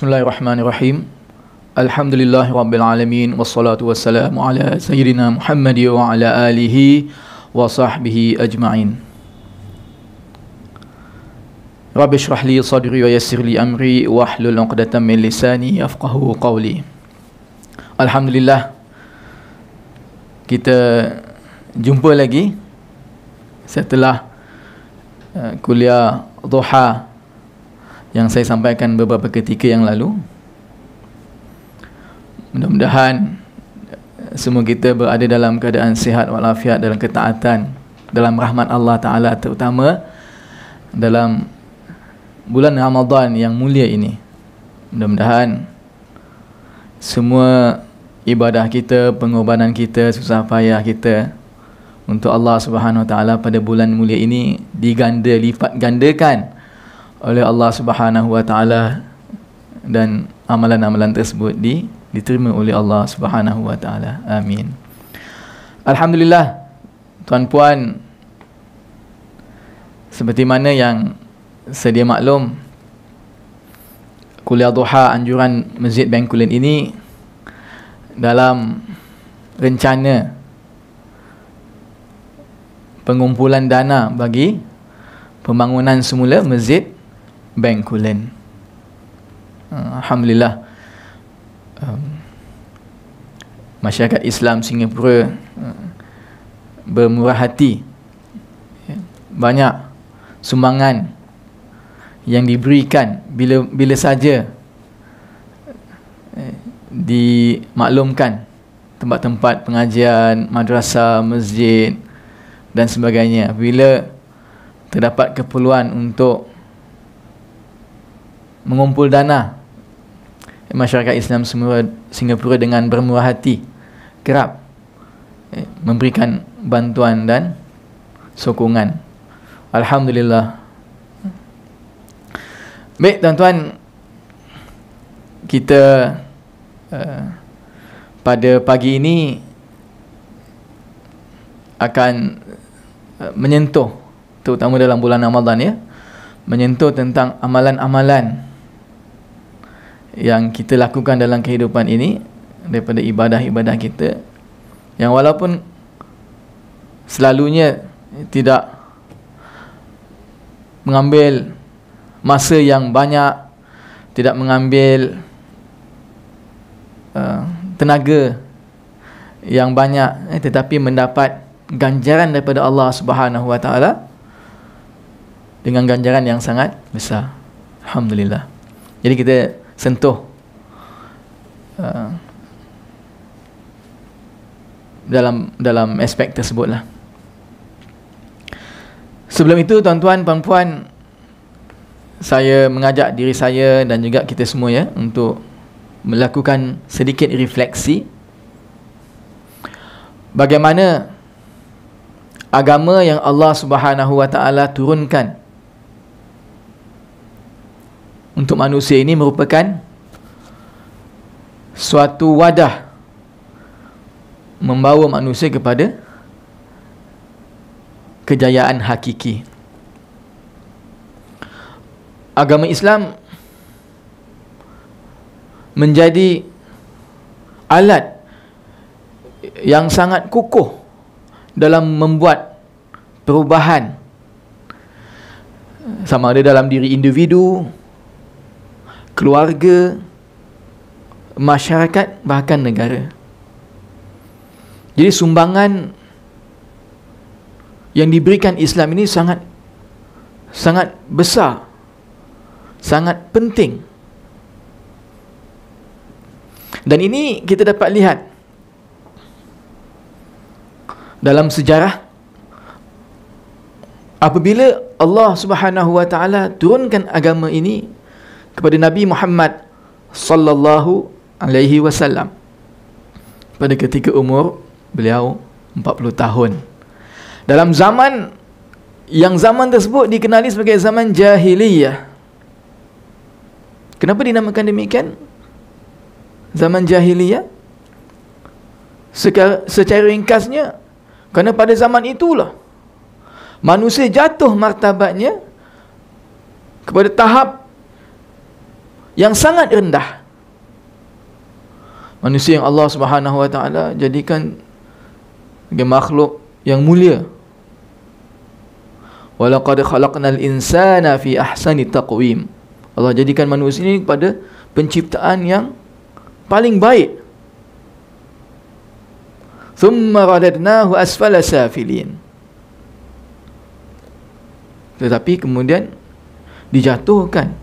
Bismillahirrahmanirrahim. Alhamdulillahirrabbilalamin. Wassalatu wassalamu ala sayyidina Muhammadi wa ala alihi wa sahbihi ajma'in. Rabbi syrah li sadri wa yassir li amri wa ahlul unqdatan min lisani yafqahu qawli. Alhamdulillah. Kita jumpa lagi setelah uh, kuliah duha yang saya sampaikan beberapa ketika yang lalu mudah-mudahan eh, semua kita berada dalam keadaan sihat walafiat dalam ketaatan dalam rahmat Allah Ta'ala terutama dalam bulan Ramadan yang mulia ini mudah-mudahan semua ibadah kita, pengorbanan kita, susah payah kita untuk Allah Subhanahu Wa Ta'ala pada bulan mulia ini diganda, lipat gandakan oleh Allah Subhanahu wa taala dan amalan-amalan tersebut di, diterima oleh Allah Subhanahu wa taala. Amin. Alhamdulillah. Tuan puan seperti mana yang sedia maklum kuliah duha anjuran Masjid Bengkulen ini dalam rencana pengumpulan dana bagi pembangunan semula masjid bank ah, Alhamdulillah um, masyarakat Islam Singapura uh, bermurah hati ya, banyak sumbangan yang diberikan bila bila saja uh, dimaklumkan tempat-tempat pengajian, madrasah, masjid dan sebagainya bila terdapat keperluan untuk mengumpul dana eh, masyarakat Islam semua Singapura dengan bermurah hati kerap eh, memberikan bantuan dan sokongan Alhamdulillah baik tuan-tuan kita uh, pada pagi ini akan uh, menyentuh terutama dalam bulan Ramadan ya menyentuh tentang amalan-amalan yang kita lakukan dalam kehidupan ini daripada ibadah-ibadah kita yang walaupun selalunya tidak mengambil masa yang banyak tidak mengambil uh, tenaga yang banyak eh, tetapi mendapat ganjaran daripada Allah Subhanahu Wa Taala dengan ganjaran yang sangat besar alhamdulillah jadi kita sentuh ah. dalam dalam aspek tersebutlah sebelum itu tuan-tuan puan-puan saya mengajak diri saya dan juga kita semua ya untuk melakukan sedikit refleksi bagaimana agama yang Allah Subhanahu wa taala turunkan untuk manusia ini merupakan suatu wadah membawa manusia kepada kejayaan hakiki agama Islam menjadi alat yang sangat kukuh dalam membuat perubahan sama ada dalam diri individu keluarga, masyarakat, bahkan negara. Jadi sumbangan yang diberikan Islam ini sangat sangat besar, sangat penting. Dan ini kita dapat lihat dalam sejarah apabila Allah Subhanahu wa taala turunkan agama ini kepada Nabi Muhammad sallallahu alaihi wasallam pada ketika umur beliau 40 tahun dalam zaman yang zaman tersebut dikenali sebagai zaman jahiliyah kenapa dinamakan demikian zaman jahiliyah secara, secara ringkasnya kerana pada zaman itulah manusia jatuh martabatnya kepada tahap yang sangat rendah manusia yang Allah Subhanahu wa taala jadikan sebagai makhluk yang mulia walaqad khalaqnal insana fi ahsani taqwim Allah jadikan manusia ini kepada penciptaan yang paling baik thumma radadnahu asfala safilin tetapi kemudian dijatuhkan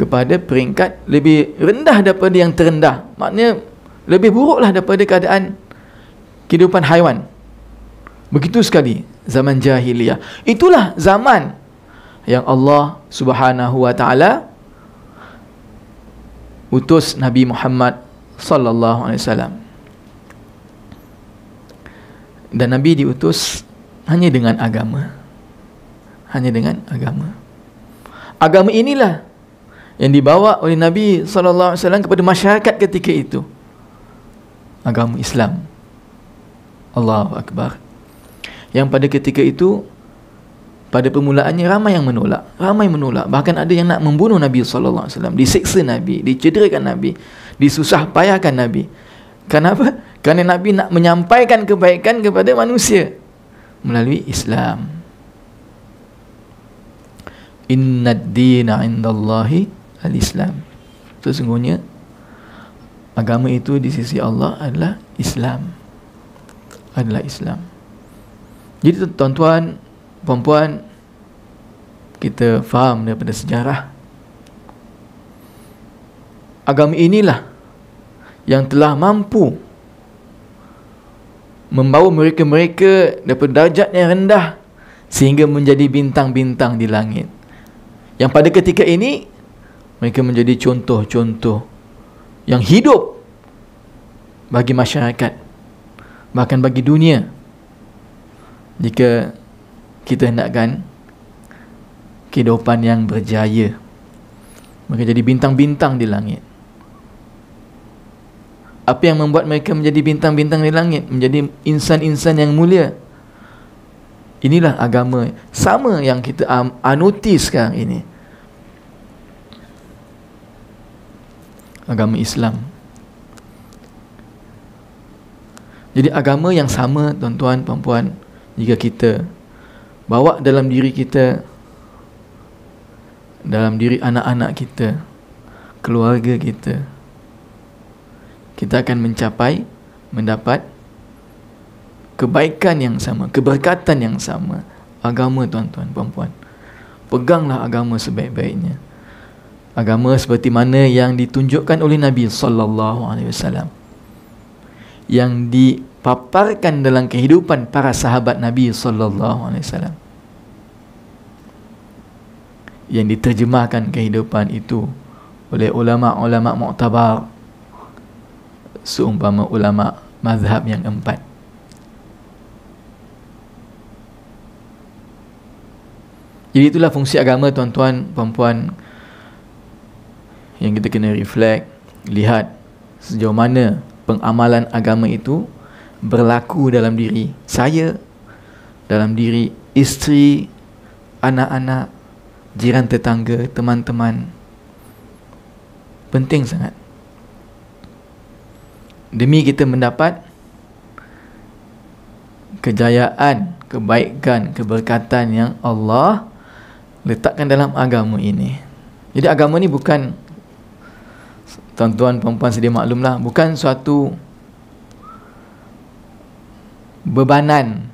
kepada peringkat lebih rendah daripada yang terendah maknanya lebih buruklah daripada keadaan kehidupan haiwan begitu sekali zaman jahiliyah itulah zaman yang Allah Subhanahu wa taala utus Nabi Muhammad sallallahu alaihi wasallam dan nabi diutus hanya dengan agama hanya dengan agama agama inilah yang dibawa oleh Nabi SAW kepada masyarakat ketika itu agama Islam Allahu Akbar yang pada ketika itu pada permulaannya ramai yang menolak ramai menolak bahkan ada yang nak membunuh Nabi SAW disiksa Nabi dicederakan Nabi disusah payahkan Nabi kenapa? kerana Nabi nak menyampaikan kebaikan kepada manusia melalui Islam Inna dina indallahi al-Islam. Sesungguhnya agama itu di sisi Allah adalah Islam. Adalah Islam. Jadi tuan-tuan, puan-puan kita faham daripada sejarah agama inilah yang telah mampu membawa mereka-mereka daripada darjat yang rendah sehingga menjadi bintang-bintang di langit yang pada ketika ini mereka menjadi contoh-contoh yang hidup bagi masyarakat bahkan bagi dunia jika kita hendakkan kehidupan yang berjaya mereka jadi bintang-bintang di langit apa yang membuat mereka menjadi bintang-bintang di langit menjadi insan-insan yang mulia inilah agama sama yang kita anuti sekarang ini agama Islam. Jadi agama yang sama tuan-tuan puan-puan jika kita bawa dalam diri kita dalam diri anak-anak kita, keluarga kita. Kita akan mencapai mendapat kebaikan yang sama, keberkatan yang sama. Agama tuan-tuan puan-puan. Peganglah agama sebaik-baiknya agama seperti mana yang ditunjukkan oleh Nabi sallallahu alaihi wasallam yang dipaparkan dalam kehidupan para sahabat Nabi sallallahu alaihi wasallam yang diterjemahkan kehidupan itu oleh ulama-ulama muktabar seumpama ulama mazhab yang empat jadi itulah fungsi agama tuan-tuan, puan-puan, tuan tuan puan puan yang kita kena reflect lihat sejauh mana pengamalan agama itu berlaku dalam diri saya dalam diri isteri anak-anak jiran tetangga teman-teman penting sangat demi kita mendapat kejayaan kebaikan keberkatan yang Allah letakkan dalam agama ini jadi agama ni bukan tuan-tuan perempuan sedia maklumlah bukan suatu bebanan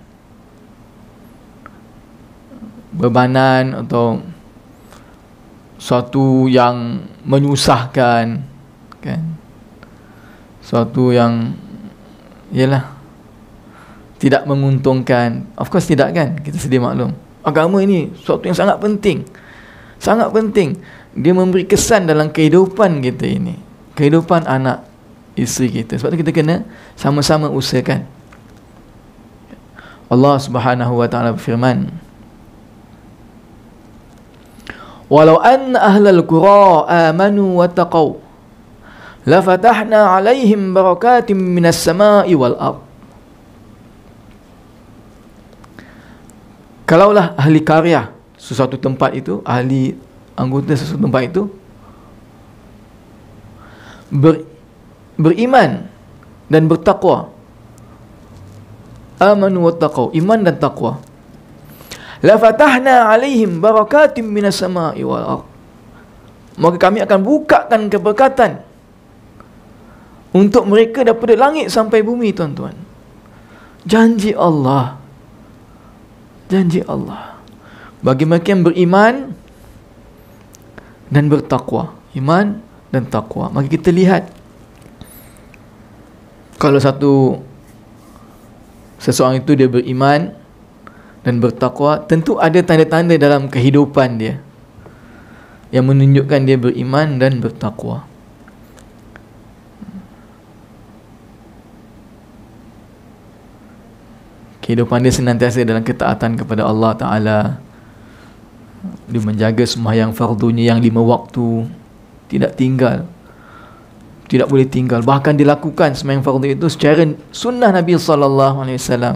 bebanan atau suatu yang menyusahkan kan suatu yang yelah, tidak menguntungkan of course tidak kan kita sedia maklum agama ini suatu yang sangat penting sangat penting dia memberi kesan dalam kehidupan kita ini kehidupan anak isteri kita sebab tu kita kena sama-sama usahakan Allah Subhanahu wa taala berfirman Walau an ahla al-qura amanu wa taqaw la fatahna alaihim barakatim minas sama'i wal ard Kalaulah ahli karya sesuatu tempat itu ahli anggota sesuatu tempat itu ber, beriman dan bertakwa. Amanu wa taqaw, iman dan takwa. La fatahna alaihim barakatim minas sama'i wal ardh. Maka kami akan bukakan keberkatan untuk mereka daripada langit sampai bumi, tuan-tuan. Janji Allah. Janji Allah. Bagi mereka yang beriman dan bertakwa. Iman dan takwa. Maka kita lihat kalau satu seseorang itu dia beriman dan bertakwa, tentu ada tanda-tanda dalam kehidupan dia yang menunjukkan dia beriman dan bertakwa. Kehidupan dia senantiasa dalam ketaatan kepada Allah Ta'ala Dia menjaga semua yang fardunya yang lima waktu tidak tinggal tidak boleh tinggal bahkan dilakukan sembahyang fardu itu secara sunnah Nabi sallallahu alaihi wasallam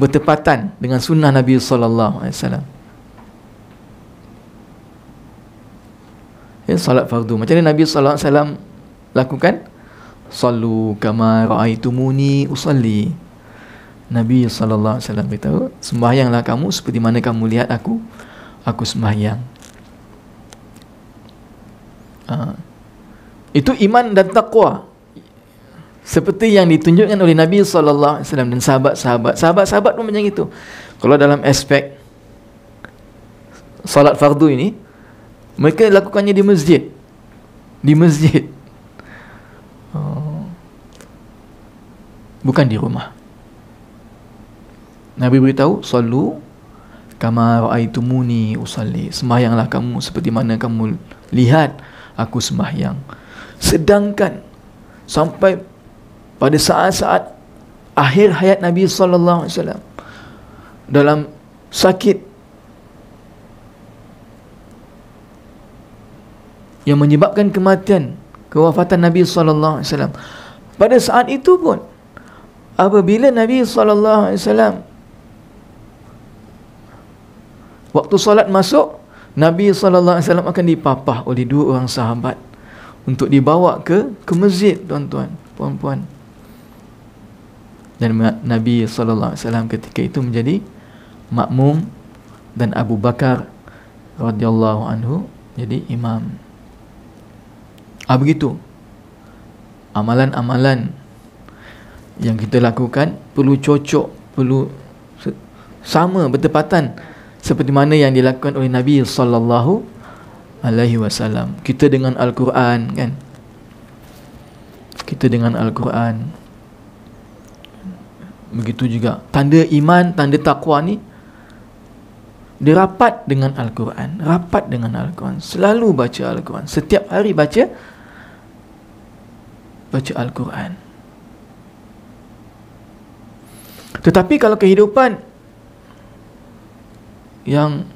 bertepatan dengan sunnah Nabi sallallahu alaihi wasallam ya salat fardu macam mana Nabi sallallahu alaihi wasallam lakukan sallu kama raaitumuni usalli Nabi sallallahu alaihi wasallam beritahu sembahyanglah kamu seperti mana kamu lihat aku aku sembahyang Ha. Itu iman dan taqwa. Seperti yang ditunjukkan oleh Nabi SAW dan sahabat-sahabat. Sahabat-sahabat pun macam itu. Kalau dalam aspek salat fardu ini, mereka lakukannya di masjid. Di masjid. Ha. Bukan di rumah. Nabi beritahu, Salu kama ra'aitumuni usalli. Semayanglah kamu seperti mana kamu Lihat aku sembahyang. Sedangkan sampai pada saat-saat akhir hayat Nabi sallallahu alaihi wasallam dalam sakit yang menyebabkan kematian kewafatan Nabi sallallahu alaihi wasallam pada saat itu pun apabila Nabi sallallahu alaihi wasallam waktu solat masuk Nabi SAW akan dipapah oleh dua orang sahabat untuk dibawa ke ke masjid tuan-tuan, puan-puan. Dan Nabi SAW ketika itu menjadi makmum dan Abu Bakar radhiyallahu anhu jadi imam. Ah begitu. Amalan-amalan yang kita lakukan perlu cocok, perlu sama bertepatan seperti mana yang dilakukan oleh Nabi sallallahu alaihi wasallam. Kita dengan Al-Quran kan. Kita dengan Al-Quran. Begitu juga tanda iman, tanda takwa ni dia rapat dengan Al-Quran, rapat dengan Al-Quran. Selalu baca Al-Quran, setiap hari baca baca Al-Quran. Tetapi kalau kehidupan yang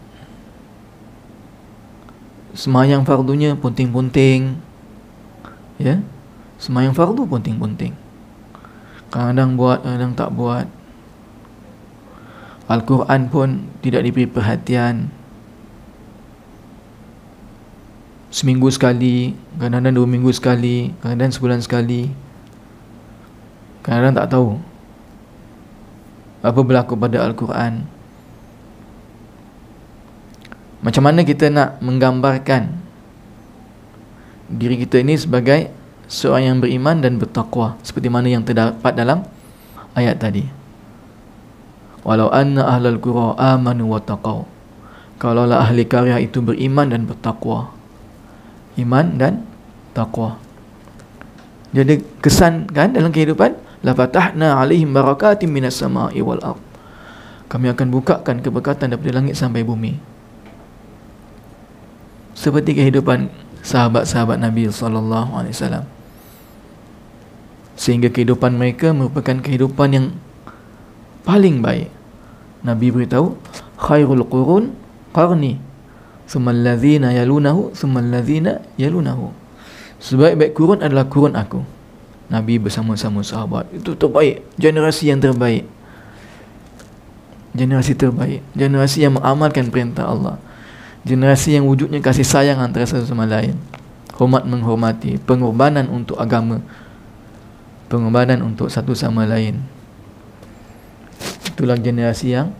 semayang fardunya punting-punting ya semayang fardu punting-punting kadang buat kadang tak buat Al-Quran pun tidak diberi perhatian seminggu sekali kadang-kadang dua minggu sekali kadang-kadang sebulan sekali kadang-kadang tak tahu apa berlaku pada Al-Quran macam mana kita nak menggambarkan diri kita ini sebagai seorang yang beriman dan bertakwa seperti mana yang terdapat dalam ayat tadi. Walau anna ahlal qura amanu wa taqaw. Kalaulah ahli karya itu beriman dan bertakwa. Iman dan takwa. Jadi kesan kan dalam kehidupan la fatahna alaihim barakatim minas sama'i wal ard. Kami akan bukakan keberkatan daripada langit sampai bumi seperti kehidupan sahabat-sahabat Nabi sallallahu alaihi wasallam sehingga kehidupan mereka merupakan kehidupan yang paling baik Nabi beritahu khairul qurun qarni thumma allazina yalunahu thumma allazina yalunahu sebaik-baik Qurun adalah Qurun aku Nabi bersama-sama sahabat itu terbaik generasi yang terbaik generasi terbaik generasi yang mengamalkan perintah Allah generasi yang wujudnya kasih sayang antara satu sama lain hormat menghormati pengorbanan untuk agama pengorbanan untuk satu sama lain itulah generasi yang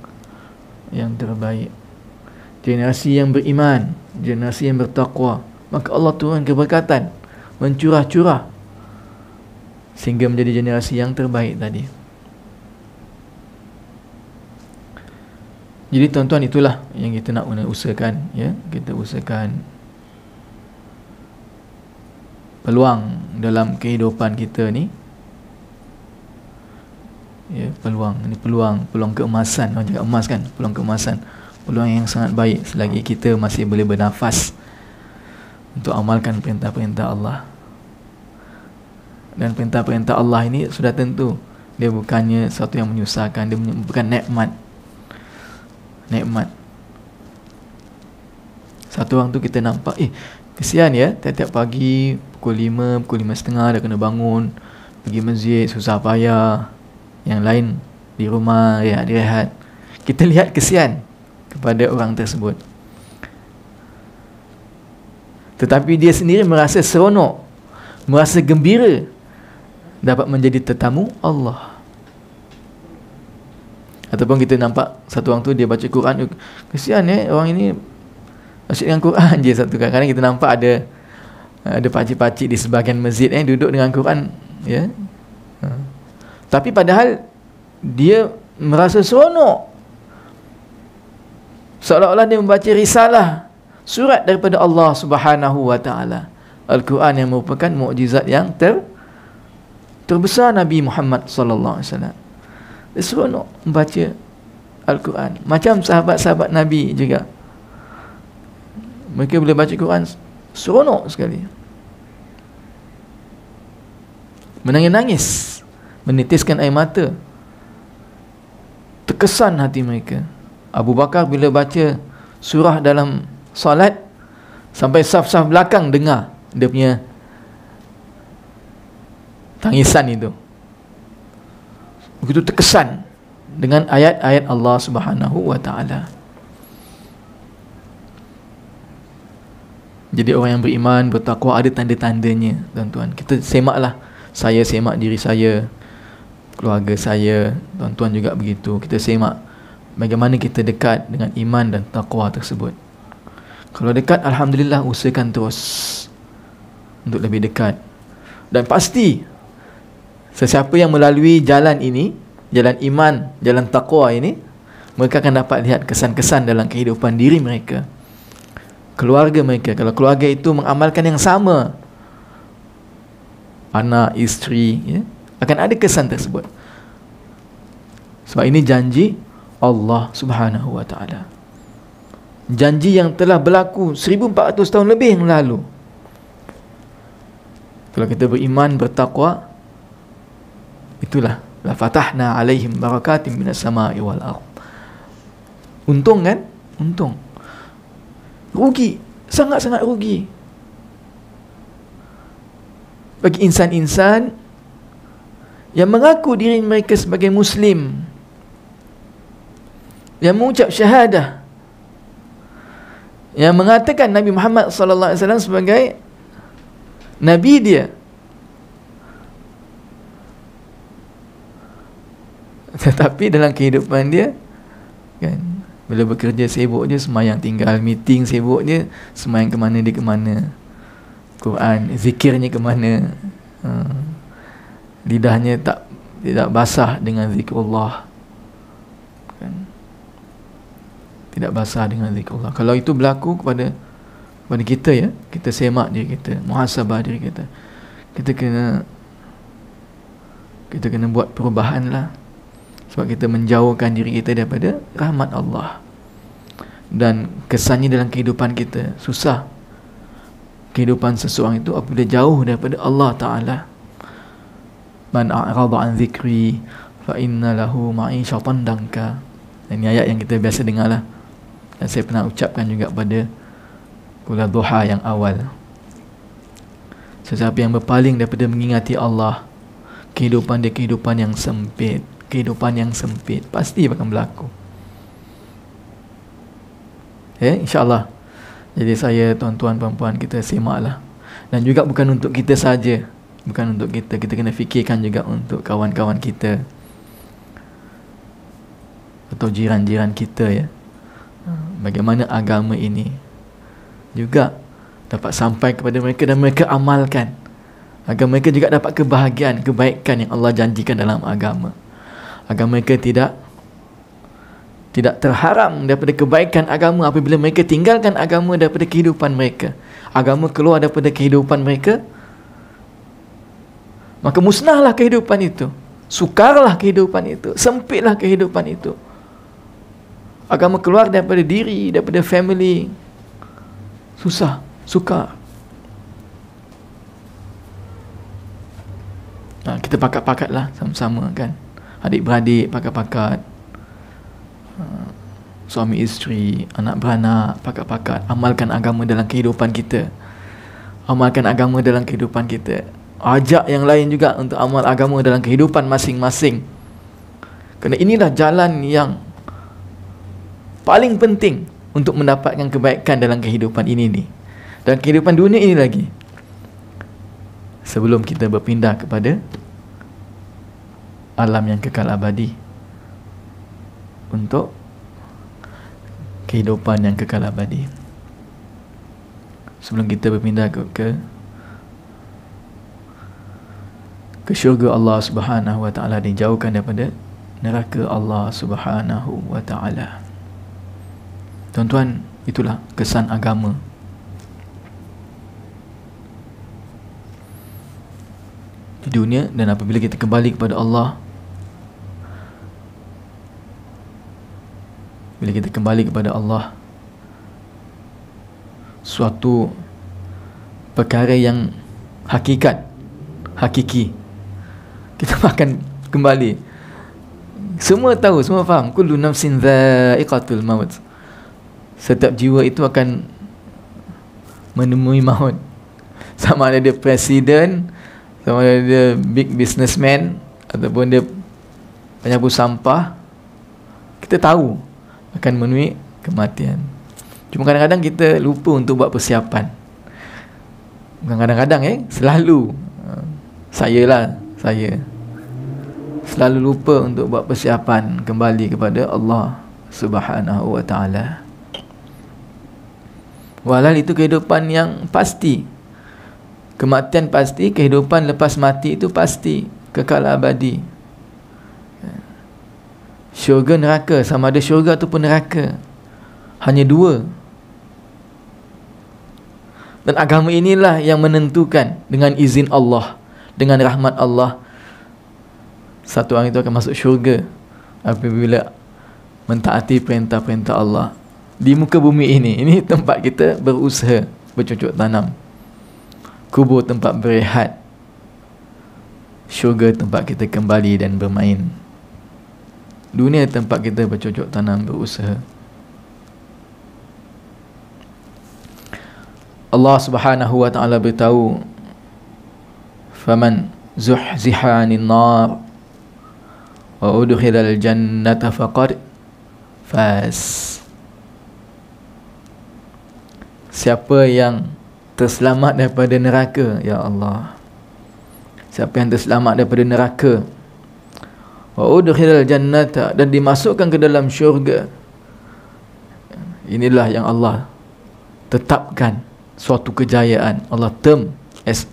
yang terbaik generasi yang beriman generasi yang bertakwa maka Allah turun keberkatan mencurah-curah sehingga menjadi generasi yang terbaik tadi. Jadi tuan-tuan itulah yang kita nak usahakan ya. Kita usahakan peluang dalam kehidupan kita ni. Ya, peluang ini peluang, peluang keemasan. Orang cakap emas kan, peluang keemasan. Peluang yang sangat baik selagi kita masih boleh bernafas untuk amalkan perintah-perintah Allah. Dan perintah-perintah Allah ini sudah tentu dia bukannya satu yang menyusahkan, dia bukan nikmat nikmat. Satu orang tu kita nampak, eh, kesian ya, tiap-tiap pagi, pukul 5, pukul setengah dah kena bangun, pergi masjid, susah payah, yang lain di rumah, ya, rehat. Kita lihat kesian kepada orang tersebut. Tetapi dia sendiri merasa seronok, merasa gembira dapat menjadi tetamu Allah. Ataupun kita nampak satu orang tu dia baca Quran oh, Kesian ya orang ini masih dengan Quran je satu kali Kadang kita nampak ada Ada pakcik-pakcik di sebahagian masjid eh Duduk dengan Quran ya. Ha. Tapi padahal Dia merasa seronok Seolah-olah dia membaca risalah Surat daripada Allah subhanahu wa ta'ala Al-Quran yang merupakan mukjizat yang ter terbesar Nabi Muhammad sallallahu alaihi wasallam seronok membaca Al-Quran macam sahabat-sahabat Nabi juga mereka boleh baca al Quran seronok sekali menangis-nangis menitiskan air mata terkesan hati mereka Abu Bakar bila baca surah dalam salat sampai saf-saf belakang dengar dia punya tangisan itu begitu terkesan dengan ayat-ayat Allah Subhanahu wa taala. Jadi orang yang beriman, bertakwa ada tanda-tandanya, tuan-tuan. Kita semaklah. Saya semak diri saya, keluarga saya, tuan-tuan juga begitu. Kita semak bagaimana kita dekat dengan iman dan takwa tersebut. Kalau dekat, alhamdulillah usahakan terus untuk lebih dekat. Dan pasti Sesiapa yang melalui jalan ini, jalan iman, jalan taqwa ini, mereka akan dapat lihat kesan-kesan dalam kehidupan diri mereka. Keluarga mereka, kalau keluarga itu mengamalkan yang sama, anak, isteri, ya, akan ada kesan tersebut. Sebab ini janji Allah Subhanahu Wa Taala. Janji yang telah berlaku 1400 tahun lebih yang lalu. Kalau kita beriman, bertakwa, itulah la fatahna alaihim barakatim minas sama'i wal ard untung kan untung rugi sangat-sangat rugi bagi insan-insan yang mengaku diri mereka sebagai muslim yang mengucap syahadah yang mengatakan Nabi Muhammad sallallahu alaihi wasallam sebagai nabi dia Tetapi dalam kehidupan dia kan bila bekerja sibuknya je semayang tinggal meeting sibuknya je semayang ke mana dia ke mana Quran zikirnya ke mana hmm. lidahnya tak tidak basah dengan zikrullah kan tidak basah dengan zikrullah kalau itu berlaku kepada kepada kita ya kita semak diri kita muhasabah diri kita kita kena kita kena buat perubahan lah sebab kita menjauhkan diri kita daripada rahmat Allah Dan kesannya dalam kehidupan kita Susah Kehidupan seseorang itu apabila jauh daripada Allah Ta'ala Man a'radu an zikri Fa lahu ma'i syaitan dangka Ini ayat yang kita biasa dengar lah Dan saya pernah ucapkan juga pada Kula duha yang awal Sesiapa yang berpaling daripada mengingati Allah Kehidupan dia kehidupan yang sempit kehidupan yang sempit pasti akan berlaku eh, insyaAllah jadi saya tuan-tuan puan-puan kita semaklah dan juga bukan untuk kita saja bukan untuk kita kita kena fikirkan juga untuk kawan-kawan kita atau jiran-jiran kita ya bagaimana agama ini juga dapat sampai kepada mereka dan mereka amalkan agar mereka juga dapat kebahagiaan kebaikan yang Allah janjikan dalam agama agar mereka tidak tidak terharam daripada kebaikan agama apabila mereka tinggalkan agama daripada kehidupan mereka agama keluar daripada kehidupan mereka maka musnahlah kehidupan itu sukarlah kehidupan itu sempitlah kehidupan itu agama keluar daripada diri daripada family susah sukar nah, kita pakat-pakatlah sama-sama kan adik-beradik, pakat-pakat uh, suami isteri, anak beranak, pakat-pakat amalkan agama dalam kehidupan kita amalkan agama dalam kehidupan kita ajak yang lain juga untuk amal agama dalam kehidupan masing-masing kerana inilah jalan yang paling penting untuk mendapatkan kebaikan dalam kehidupan ini ni dan kehidupan dunia ini lagi sebelum kita berpindah kepada alam yang kekal abadi untuk kehidupan yang kekal abadi sebelum kita berpindah ke ke, ke syurga Allah Subhanahu wa taala dijauhkan daripada neraka Allah Subhanahu wa taala tuan-tuan itulah kesan agama di dunia dan apabila kita kembali kepada Allah bila kita kembali kepada Allah suatu perkara yang hakikat hakiki kita akan kembali semua tahu semua faham kullu nafsin dha'iqatul maut setiap jiwa itu akan menemui maut sama ada dia presiden sama ada dia big businessman ataupun dia penyapu sampah kita tahu akan menuhi kematian cuma kadang-kadang kita lupa untuk buat persiapan bukan kadang-kadang eh selalu eh, saya lah saya selalu lupa untuk buat persiapan kembali kepada Allah subhanahu wa ta'ala walau itu kehidupan yang pasti kematian pasti kehidupan lepas mati itu pasti kekal abadi syurga neraka sama ada syurga ataupun neraka hanya dua dan agama inilah yang menentukan dengan izin Allah dengan rahmat Allah satu orang itu akan masuk syurga apabila mentaati perintah-perintah Allah di muka bumi ini ini tempat kita berusaha bercucuk tanam kubur tempat berehat syurga tempat kita kembali dan bermain Dunia tempat kita bercocok tanam berusaha. Allah Subhanahu wa taala beritahu faman zuhziha 'anil nar wa udkhilal jannata faqad fas Siapa yang terselamat daripada neraka ya Allah Siapa yang terselamat daripada neraka wa udkhilal jannata dan dimasukkan ke dalam syurga inilah yang Allah tetapkan suatu kejayaan Allah term as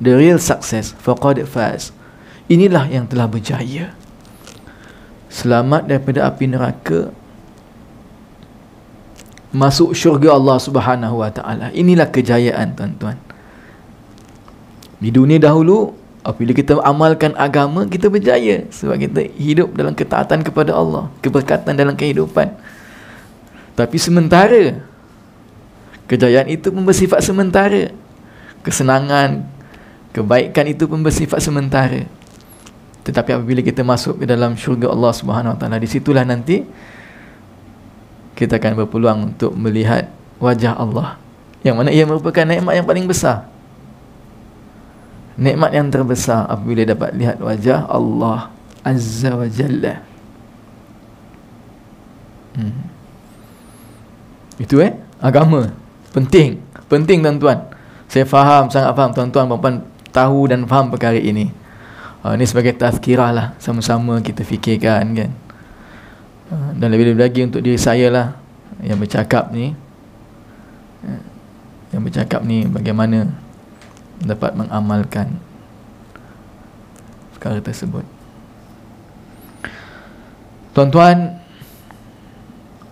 the real success faqad faz inilah yang telah berjaya selamat daripada api neraka masuk syurga Allah Subhanahu wa taala inilah kejayaan tuan-tuan di dunia dahulu Apabila kita amalkan agama, kita berjaya sebab kita hidup dalam ketaatan kepada Allah, keberkatan dalam kehidupan. Tapi sementara kejayaan itu pun bersifat sementara. Kesenangan, kebaikan itu pun bersifat sementara. Tetapi apabila kita masuk ke dalam syurga Allah Subhanahu Wa di situlah nanti kita akan berpeluang untuk melihat wajah Allah yang mana ia merupakan nikmat yang paling besar nikmat yang terbesar apabila dapat lihat wajah Allah Azza wa Jalla. Hmm. Itu eh agama penting, penting tuan-tuan. Saya faham, sangat faham tuan-tuan puan-puan tahu dan faham perkara ini. Uh, ini sebagai tazkirah lah sama-sama kita fikirkan kan. Uh, dan lebih-lebih lagi untuk diri saya lah yang bercakap ni. Ah, yang bercakap ni bagaimana dapat mengamalkan perkara tersebut tuan-tuan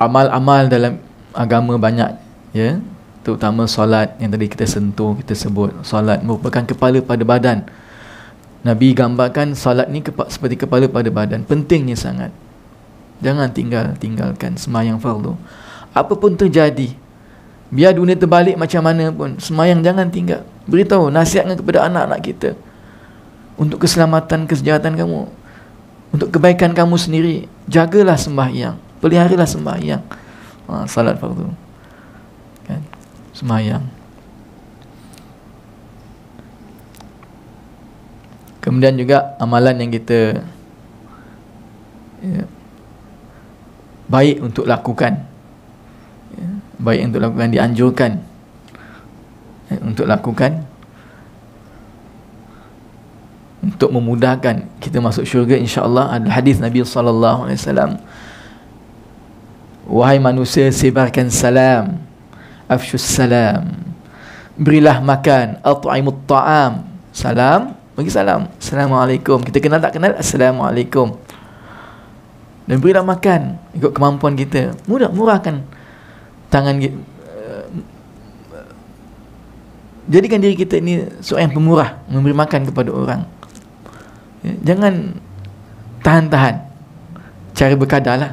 amal-amal dalam agama banyak ya terutama solat yang tadi kita sentuh kita sebut solat merupakan kepala pada badan Nabi gambarkan solat ni kepa- seperti kepala pada badan pentingnya sangat jangan tinggal tinggalkan semayang fardu apapun terjadi Biar dunia terbalik macam mana pun Semayang jangan tinggal Beritahu nasihatnya kepada anak-anak kita Untuk keselamatan kesejahteraan kamu Untuk kebaikan kamu sendiri Jagalah sembahyang Peliharalah sembahyang ha, Salat fardu kan? Semayang Kemudian juga amalan yang kita ya, Baik untuk lakukan baik untuk lakukan dianjurkan eh, untuk lakukan untuk memudahkan kita masuk syurga insyaallah ada hadis Nabi sallallahu alaihi wasallam wahai manusia sebarkan salam afshus salam berilah makan al at'imut ta'am salam bagi salam assalamualaikum kita kenal tak kenal assalamualaikum dan berilah makan ikut kemampuan kita mudah murahkan kan tangan uh, jadikan diri kita ini seorang yang pemurah memberi makan kepada orang ya, jangan tahan-tahan cara berkadalah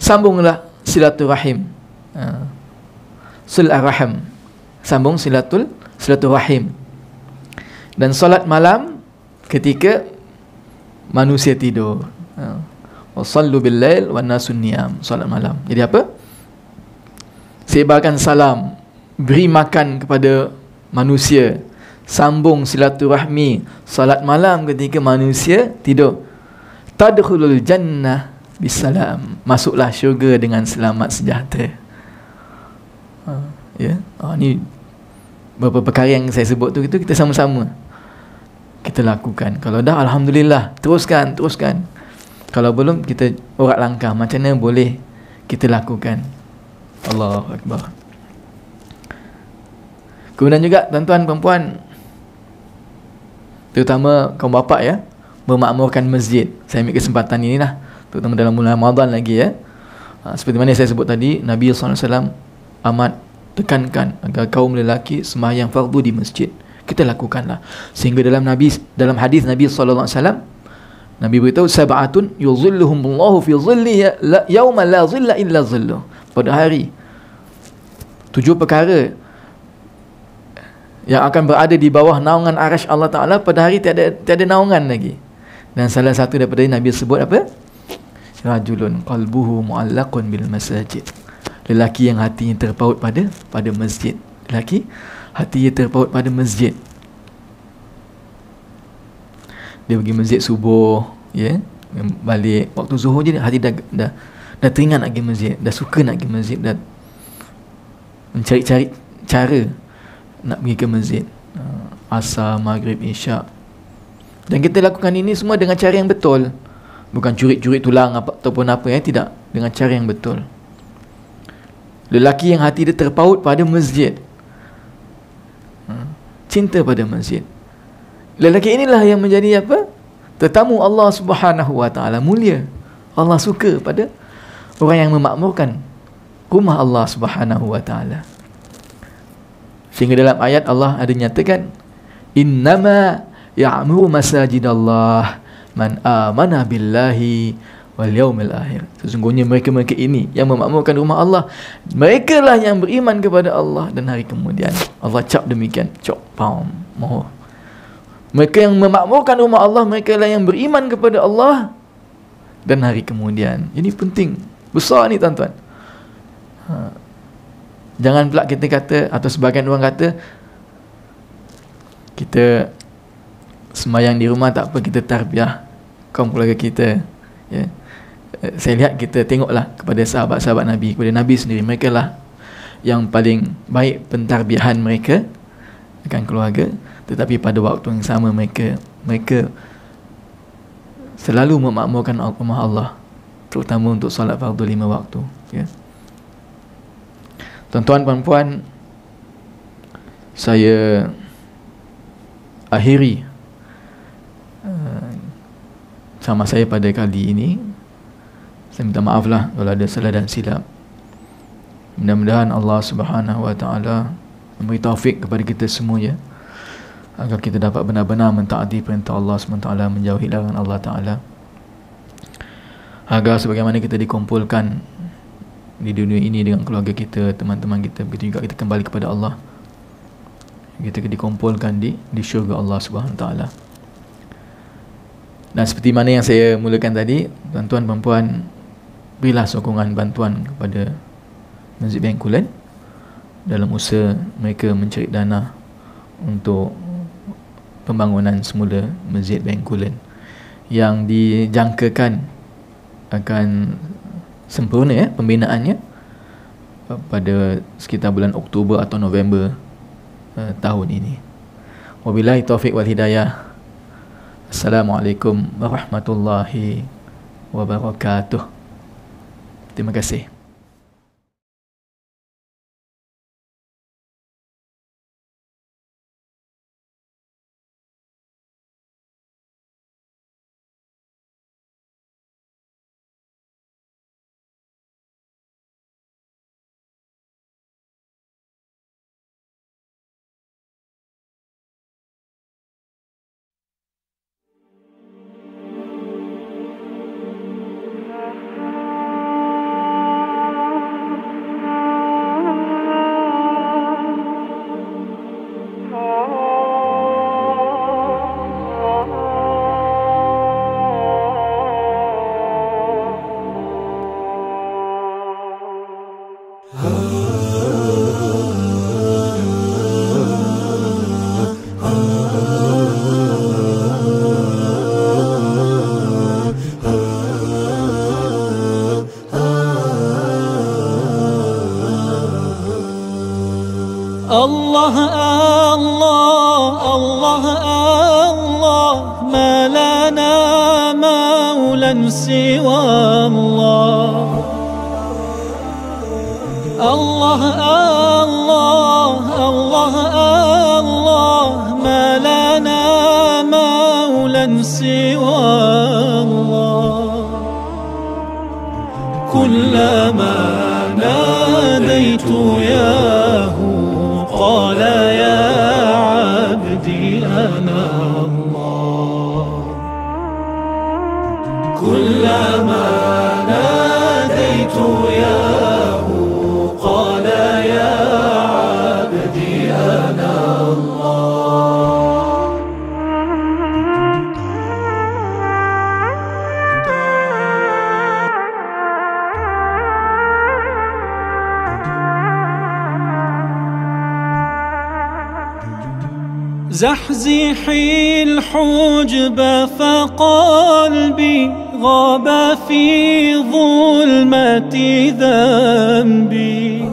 sambunglah silaturahim uh, ha. silaturahim sambung silatul silaturahim dan solat malam ketika manusia tidur wa sallu bil lail wa nasun niyam solat malam jadi apa sebarkan salam beri makan kepada manusia sambung silaturahmi solat malam ketika manusia tidur tadkhulul jannah bisalam masuklah syurga dengan selamat sejahtera uh, ya yeah? Ha, ni beberapa perkara yang saya sebut tu kita, kita sama-sama kita lakukan kalau dah alhamdulillah teruskan teruskan kalau belum kita urat langkah macam mana boleh kita lakukan. Allahu akbar. Kemudian juga tuan-tuan puan terutama kaum bapa ya memakmurkan masjid. Saya ambil kesempatan ini lah terutama dalam bulan Ramadan lagi ya. Ha, seperti mana saya sebut tadi Nabi SAW amat tekankan agar kaum lelaki sembahyang fardu di masjid. Kita lakukanlah sehingga dalam Nabi dalam hadis Nabi SAW Nabi beritahu sab'atun yuzilluhumullahu fi zillih, ya-, la yawma la zilla illa zilluh. Pada hari tujuh perkara yang akan berada di bawah naungan arash Allah Ta'ala pada hari tiada tiada naungan lagi dan salah satu daripada Nabi sebut apa rajulun qalbuhu mu'allakun bil masajid lelaki yang hatinya terpaut pada pada masjid lelaki hatinya terpaut pada masjid dia pergi masjid subuh ya yeah? balik waktu zuhur je hati dah, dah dah teringat nak pergi masjid dah suka nak pergi masjid dah mencari-cari cara nak pergi ke masjid ah, asar maghrib isyak dan kita lakukan ini semua dengan cara yang betul bukan curi-curi tulang apa ataupun apa ya eh? tidak dengan cara yang betul lelaki yang hati dia terpaut pada masjid ah, cinta pada masjid Lelaki inilah yang menjadi apa? Tetamu Allah Subhanahu Wa Taala mulia. Allah suka pada orang yang memakmurkan rumah Allah Subhanahu Wa Taala. Sehingga dalam ayat Allah ada nyatakan innama ya'muru masajidallah man amana billahi wal yaumil akhir. Sesungguhnya mereka-mereka ini yang memakmurkan rumah Allah, merekalah yang beriman kepada Allah dan hari kemudian. Allah cap demikian, cok pam. Mohon. Mereka yang memakmurkan rumah Allah Mereka lah yang beriman kepada Allah Dan hari kemudian Ini penting Besar ni tuan-tuan ha. Jangan pula kita kata Atau sebagian orang kata Kita Semayang di rumah tak apa Kita tarbiah Kaum keluarga kita ya. Eh, saya lihat kita tengoklah Kepada sahabat-sahabat Nabi Kepada Nabi sendiri Mereka lah Yang paling baik pentarbiahan mereka dengan keluarga tetapi pada waktu yang sama mereka mereka selalu memakmurkan rumah Allah terutama untuk solat fardu lima waktu ya tuan-tuan puan-puan saya akhiri eh, sama saya pada kali ini saya minta maaf lah kalau ada salah dan silap mudah-mudahan Allah subhanahu wa ta'ala memberi taufik kepada kita semua ya agar kita dapat benar-benar mentaati perintah Allah SWT menjauhi larangan Allah Taala. agar sebagaimana kita dikumpulkan di dunia ini dengan keluarga kita teman-teman kita begitu juga kita kembali kepada Allah kita dikumpulkan di di syurga Allah SWT dan seperti mana yang saya mulakan tadi tuan-tuan perempuan berilah sokongan bantuan kepada Masjid Bengkulan dalam usaha mereka mencari dana untuk pembangunan semula Masjid Bengkulen yang dijangkakan akan sempurna ya, pembinaannya uh, pada sekitar bulan Oktober atau November uh, tahun ini. Wabillahi taufik wal hidayah. Assalamualaikum warahmatullahi wabarakatuh. Terima kasih. Oh. زحزحي الحجب فقلبي غاب في ظلمة ذنبي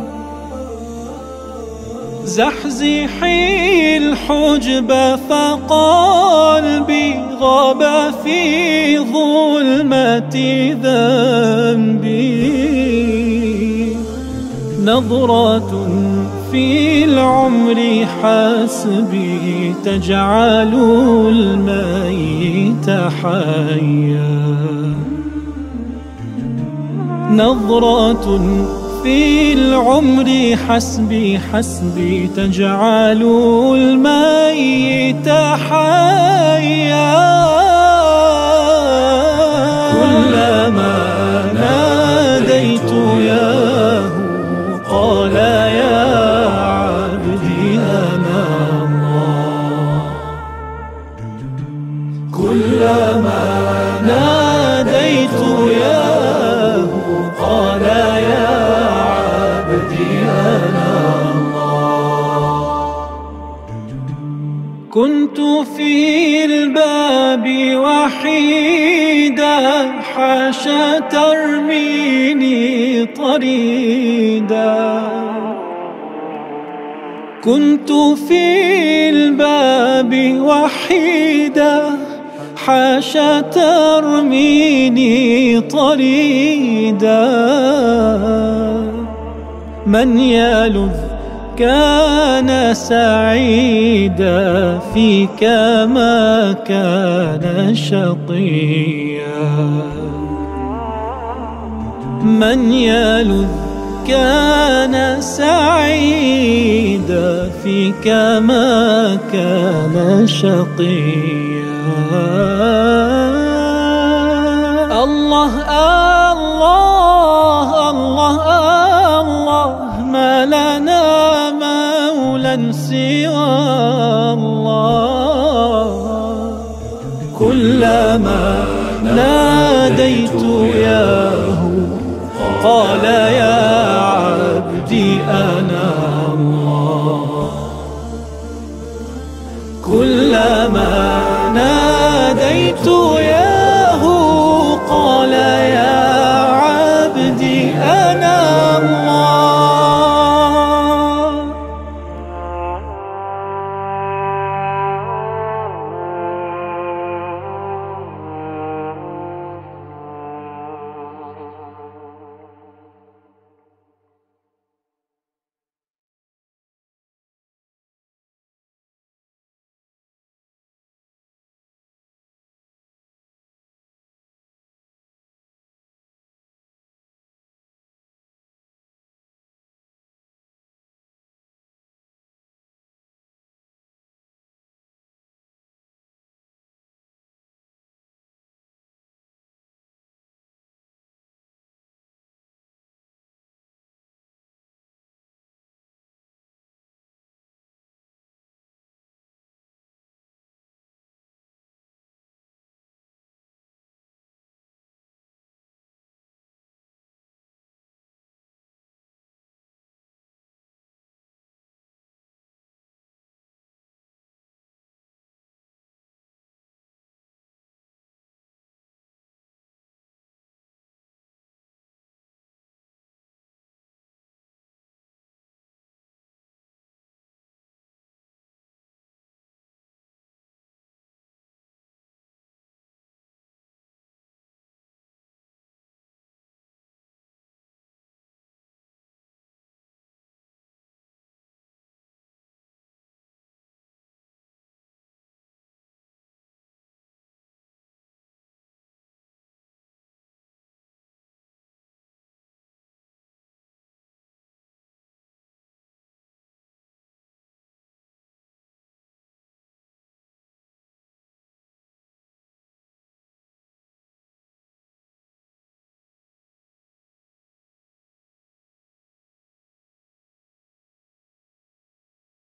زحزحي الحجب فقلبي غاب في ظلمة ذنبي نظرة في العمر حسبي تجعل الميت حيا نظرة في العمر حسبي حسبي تجعل الميت حيا ناديت ياه قال يا عبدي أنا الله كنت في الباب وحيدا حاشا ترميني طريدا كنت في الباب وحيدا حاشا ترميني طريدا من يلذ كان سعيدا فيك ما كان شقيا من يلذ كان سعيدا فيك ما كان شقيا الله الله الله الله ما لنا مولا سوى الله كلما ناديت ياه قال يا عبدي أنا